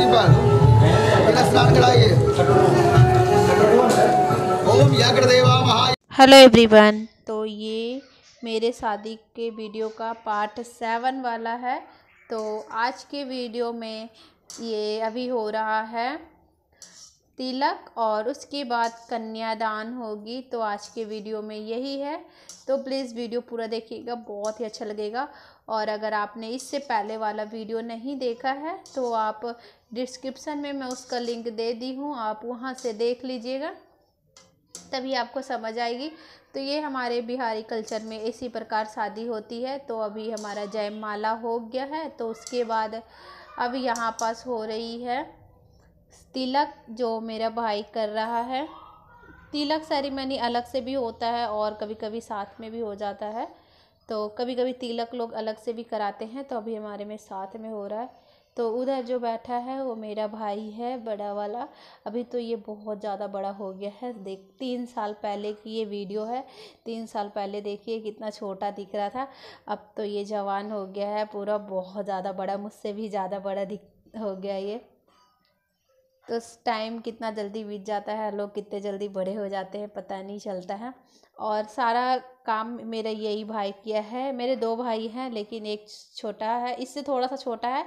जी पर बिना स्नान कराइए ओम यज्ञदेवा हेलो एवरीवन तो ये मेरे शादी के वीडियो का पार्ट सेवन वाला है तो आज के वीडियो में ये अभी हो रहा है तिलक और उसके बाद कन्यादान होगी तो आज के वीडियो में यही है तो प्लीज़ वीडियो पूरा देखिएगा बहुत ही अच्छा लगेगा और अगर आपने इससे पहले वाला वीडियो नहीं देखा है तो आप डिस्क्रिप्सन में मैं उसका लिंक दे दी हूँ आप वहाँ से देख लीजिएगा तभी आपको समझ आएगी तो ये हमारे बिहारी कल्चर में इसी प्रकार शादी होती है तो अभी हमारा जयमाला हो गया है तो उसके बाद अब यहाँ पास हो रही है तिलक जो मेरा भाई कर रहा है तिलक सेरेमनी अलग से भी होता है और कभी कभी साथ में भी हो जाता है तो कभी कभी तिलक लोग अलग से भी कराते हैं तो अभी हमारे में साथ में हो रहा है तो उधर जो बैठा है वो मेरा भाई है बड़ा वाला अभी तो ये बहुत ज़्यादा बड़ा हो गया है देख तीन साल पहले की ये वीडियो है तीन साल पहले देखिए कितना छोटा दिख रहा था अब तो ये जवान हो गया है पूरा बहुत ज़्यादा बड़ा मुझसे भी ज़्यादा बड़ा दिख हो गया ये तो टाइम कितना जल्दी बीत जाता है लोग कितने जल्दी बड़े हो जाते हैं पता नहीं चलता है और सारा काम मेरा यही भाई किया है मेरे दो भाई हैं लेकिन एक छोटा है इससे थोड़ा सा छोटा है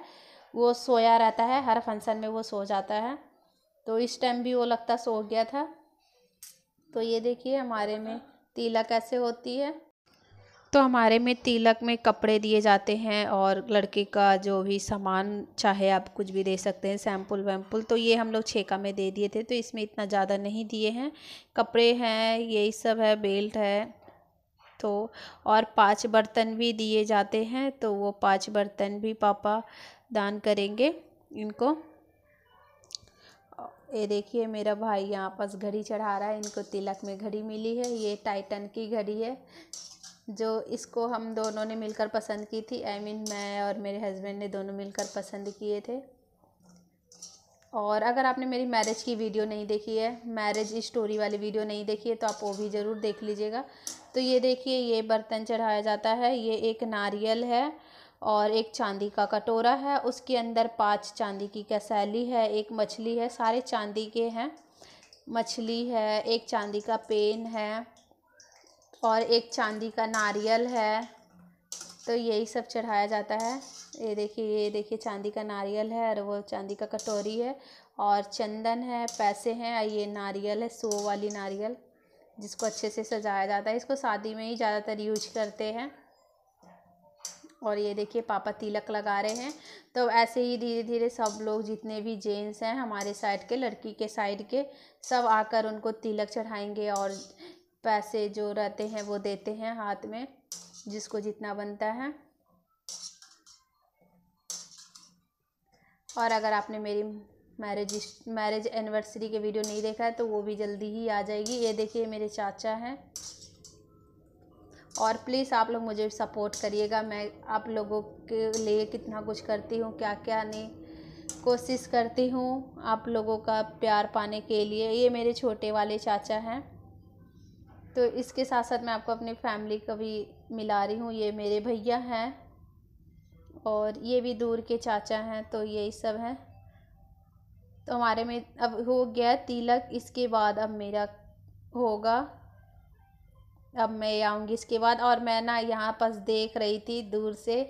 वो सोया रहता है हर फंक्शन में वो सो जाता है तो इस टाइम भी वो लगता सो गया था तो ये देखिए हमारे में तिलक ऐसे होती है तो हमारे में तिलक में कपड़े दिए जाते हैं और लड़के का जो भी सामान चाहे आप कुछ भी दे सकते हैं सैम्पल वैम्पल तो ये हम लोग छेका में दे दिए थे तो इसमें इतना ज़्यादा नहीं दिए हैं कपड़े हैं यही सब है बेल्ट है तो और पांच बर्तन भी दिए जाते हैं तो वो पांच बर्तन भी पापा दान करेंगे इनको ये देखिए मेरा भाई यहाँ पास घड़ी चढ़ा रहा है इनको तिलक में घड़ी मिली है ये टाइटन की घड़ी है जो इसको हम दोनों ने मिलकर पसंद की थी आई I मीन mean, मैं और मेरे हस्बैंड ने दोनों मिलकर पसंद किए थे और अगर आपने मेरी मैरिज की वीडियो नहीं देखी है मैरिज स्टोरी वाली वीडियो नहीं देखी है तो आप वो भी ज़रूर देख लीजिएगा तो ये देखिए ये बर्तन चढ़ाया जाता है ये एक नारियल है और एक चांदी का कटोरा है उसके अंदर पांच चांदी की कसैली है एक मछली है सारे चांदी के हैं मछली है एक चांदी का पेन है और एक चांदी का नारियल है तो यही सब चढ़ाया जाता है ये देखिए ये देखिए चांदी का नारियल है और वो चांदी का कटोरी है और चंदन है पैसे हैं ये नारियल है सो वाली नारियल जिसको अच्छे से सजाया जाता है इसको शादी में ही ज़्यादातर यूज करते हैं और ये देखिए पापा तिलक लगा रहे हैं तो ऐसे ही धीरे धीरे सब लोग जितने भी जेंट्स हैं हमारे साइड के लड़की के साइड के सब आकर उनको तिलक चढ़ाएंगे और पैसे जो रहते हैं वो देते हैं हाथ में जिसको जितना बनता है और अगर आपने मेरी मैरिज मैरिज एनिवर्सरी के वीडियो नहीं देखा है तो वो भी जल्दी ही आ जाएगी ये देखिए मेरे चाचा हैं और प्लीज़ आप लोग मुझे सपोर्ट करिएगा मैं आप लोगों के लिए कितना कुछ करती हूँ क्या क्या नहीं कोशिश करती हूँ आप लोगों का प्यार पाने के लिए ये मेरे छोटे वाले चाचा हैं तो इसके साथ साथ मैं आपको अपनी फैमिली का भी मिला रही हूँ ये मेरे भैया हैं और ये भी दूर के चाचा हैं तो यही सब हैं तो हमारे में अब हो गया तिलक इसके बाद अब मेरा होगा अब मैं आऊँगी इसके बाद और मैं ना यहाँ पास देख रही थी दूर से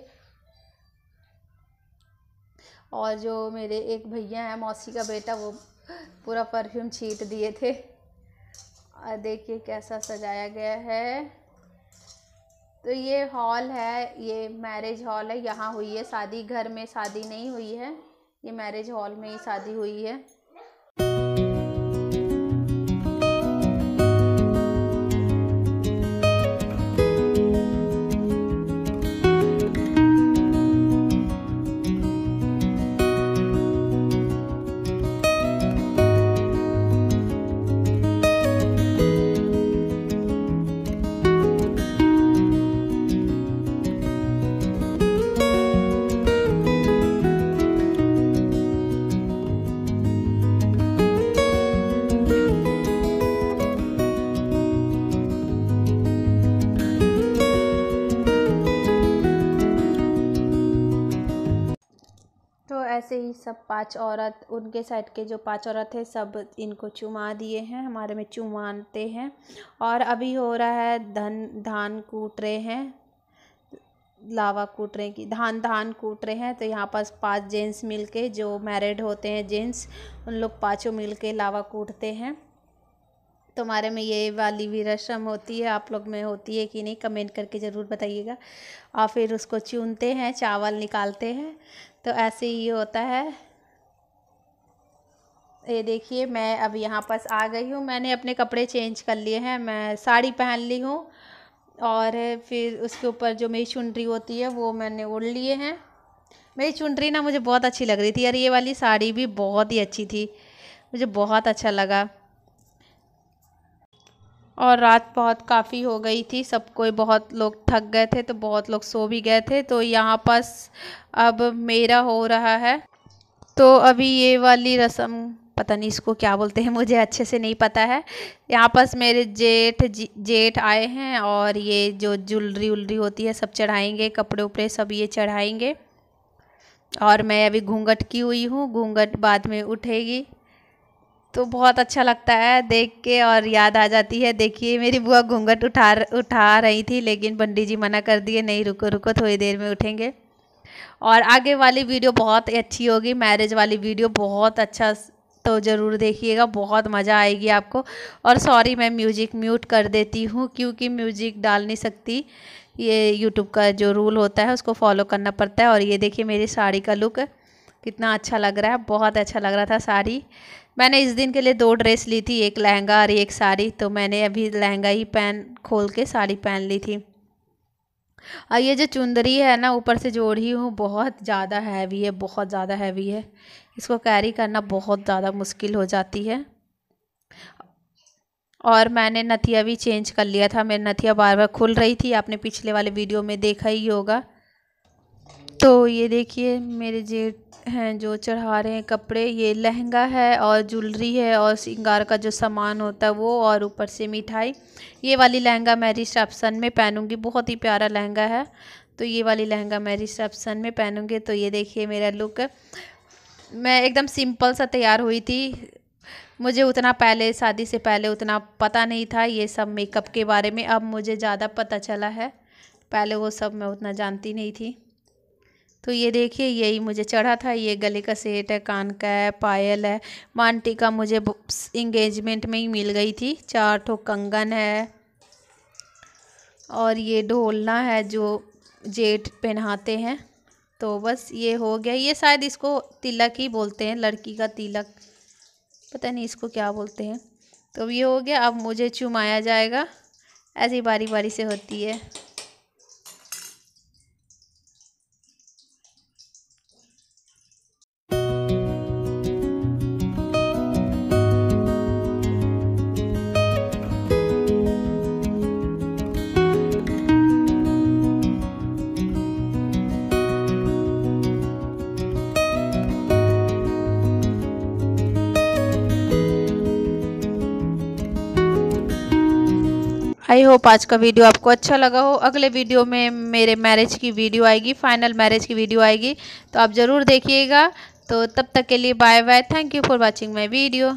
और जो मेरे एक भैया हैं मौसी का बेटा वो पूरा परफ्यूम छीट दिए थे और देखिए कैसा सजाया गया है तो ये हॉल है ये मैरिज हॉल है यहाँ हुई है शादी घर में शादी नहीं हुई है ये मैरिज हॉल में ही शादी हुई है ऐसे ही सब पांच औरत उनके साइड के जो पांच औरत है सब इनको चुमा दिए हैं हमारे में चुमानते हैं और अभी हो रहा है धन धान कूट रहे हैं लावा कूट रहे की धान धान कूट रहे हैं तो यहाँ पास पांच जेंट्स मिलके जो मैरिड होते हैं जेंट्स उन लोग पाँचों मिलके लावा कूटते हैं तुम्हारे में ये वाली भी रस्म होती है आप लोग में होती है कि नहीं कमेंट करके ज़रूर बताइएगा और फिर उसको चुनते हैं चावल निकालते हैं तो ऐसे ही होता है ये देखिए मैं अब यहाँ पास आ गई हूँ मैंने अपने कपड़े चेंज कर लिए हैं मैं साड़ी पहन ली हूँ और फिर उसके ऊपर जो मेरी चुनरी होती है वो मैंने ओढ़ लिए हैं मेरी चुनरी ना मुझे बहुत अच्छी लग रही थी यार ये वाली साड़ी भी बहुत ही अच्छी थी मुझे बहुत अच्छा लगा और रात बहुत काफ़ी हो गई थी सब कोई बहुत लोग थक गए थे तो बहुत लोग सो भी गए थे तो यहाँ पास अब मेरा हो रहा है तो अभी ये वाली रस्म पता नहीं इसको क्या बोलते हैं मुझे अच्छे से नहीं पता है यहाँ पास मेरे जेठ जेठ आए हैं और ये जो जुलरी उलरी होती है सब चढ़ाएंगे कपड़े उपड़े सब ये चढ़ाएंगे और मैं अभी घूंघट की हुई हूँ घूंघट बाद में उठेगी तो बहुत अच्छा लगता है देख के और याद आ जाती है देखिए मेरी बुआ घूंघट उठा उठा रही थी लेकिन पंडित जी मना कर दिए नहीं रुको रुको थोड़ी देर में उठेंगे और आगे वाली वीडियो बहुत अच्छी होगी मैरिज वाली वीडियो बहुत अच्छा तो ज़रूर देखिएगा बहुत मज़ा आएगी आपको और सॉरी मैं म्यूजिक म्यूट कर देती हूँ क्योंकि म्यूजिक डाल नहीं सकती ये यूट्यूब का जो रूल होता है उसको फॉलो करना पड़ता है और ये देखिए मेरी साड़ी का लुक है कितना अच्छा लग रहा है बहुत अच्छा लग रहा था साड़ी मैंने इस दिन के लिए दो ड्रेस ली थी एक लहंगा और एक साड़ी तो मैंने अभी लहंगा ही पहन खोल के साड़ी पहन ली थी और ये जो चुंदरी है ना ऊपर से जोड़ ही हूँ बहुत ज़्यादा हैवी है बहुत ज़्यादा हैवी है इसको कैरी करना बहुत ज़्यादा मुश्किल हो जाती है और मैंने नथिया भी चेंज कर लिया था मेरी नथिया बार बार खुल रही थी आपने पिछले वाले वीडियो में देखा ही होगा तो ये देखिए मेरे जेठ हैं जो चढ़ा रहे हैं कपड़े ये लहंगा है और ज्वेलरी है और सिंगार का जो सामान होता है वो और ऊपर से मिठाई ये वाली लहंगा मैं रिसेप्सन में पहनूंगी बहुत ही प्यारा लहंगा है तो ये वाली लहंगा मैं रिसेप्शन में पहनूंगी तो ये देखिए मेरा लुक मैं एकदम सिंपल सा तैयार हुई थी मुझे उतना पहले शादी से पहले उतना पता नहीं था ये सब मेकअप के बारे में अब मुझे ज़्यादा पता चला है पहले वो सब मैं उतना जानती नहीं थी तो ये देखिए यही मुझे चढ़ा था ये गले का सेट है कान का है पायल है मांटी का मुझे इंगेजमेंट में ही मिल गई थी चार ठो कंगन है और ये ढोलना है जो जेठ पहनाते हैं तो बस ये हो गया ये शायद इसको तिलक ही बोलते हैं लड़की का तिलक पता नहीं इसको क्या बोलते हैं तो ये हो गया अब मुझे चुमाया जाएगा ऐसी बारी बारी से होती है आई होप आज का वीडियो आपको अच्छा लगा हो अगले वीडियो में मेरे मैरिज की वीडियो आएगी फाइनल मैरिज की वीडियो आएगी तो आप ज़रूर देखिएगा तो तब तक के लिए bye bye thank you for watching my video